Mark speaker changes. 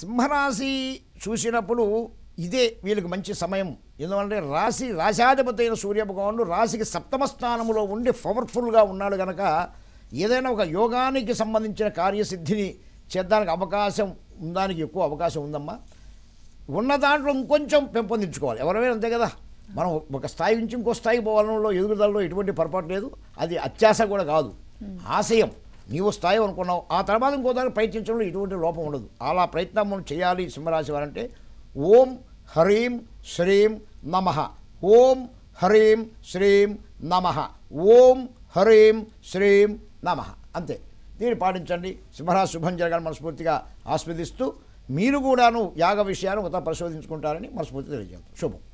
Speaker 1: సింహరాశి చూసినప్పుడు ఇదే వీళ్ళకి మంచి సమయం ఎందుకంటే రాశి రాశాధిపతి అయిన సూర్యభగవానుడు రాశికి సప్తమ స్థానంలో ఉండి పవర్ఫుల్గా ఉన్నాడు కనుక ఏదైనా ఒక యోగానికి సంబంధించిన కార్యసిద్ధిని చేద్దానికి అవకాశం ఉందానికి ఎక్కువ అవకాశం ఉందమ్మా ఉన్న దాంట్లో ఇంకొంచెం పెంపొందించుకోవాలి ఎవరైనా అంతే కదా మనం ఒక స్థాయి నుంచి ఇంకో స్థాయికి పోవాలంలో ఎదుగుదలలో ఎటువంటి పొరపాటు లేదు అది అత్యాశ కూడా కాదు ఆశయం నీవు స్థాయి అనుకున్నావు ఆ తర్వాత ఇంకో దానికి ప్రయత్నించడంలో ఎటువంటి లోపం ఉండదు అలా ప్రయత్నం మనం చేయాలి సింహరాశి వారంటే ఓం హ్రీం శ్రీం నమ ఓం హ్రీం శ్రీం నమ ఓం హ్రీం శ్రీం నమ అంతే దీన్ని పాటించండి సింహరాశి శుభం జరగాలని మనస్ఫూర్తిగా ఆస్వాదిస్తూ మీరు కూడాను యాగ విషయాన్ని కొత్త పరిశోధించుకుంటారని మనస్ఫూర్తి తెలియజేస్తాం శుభం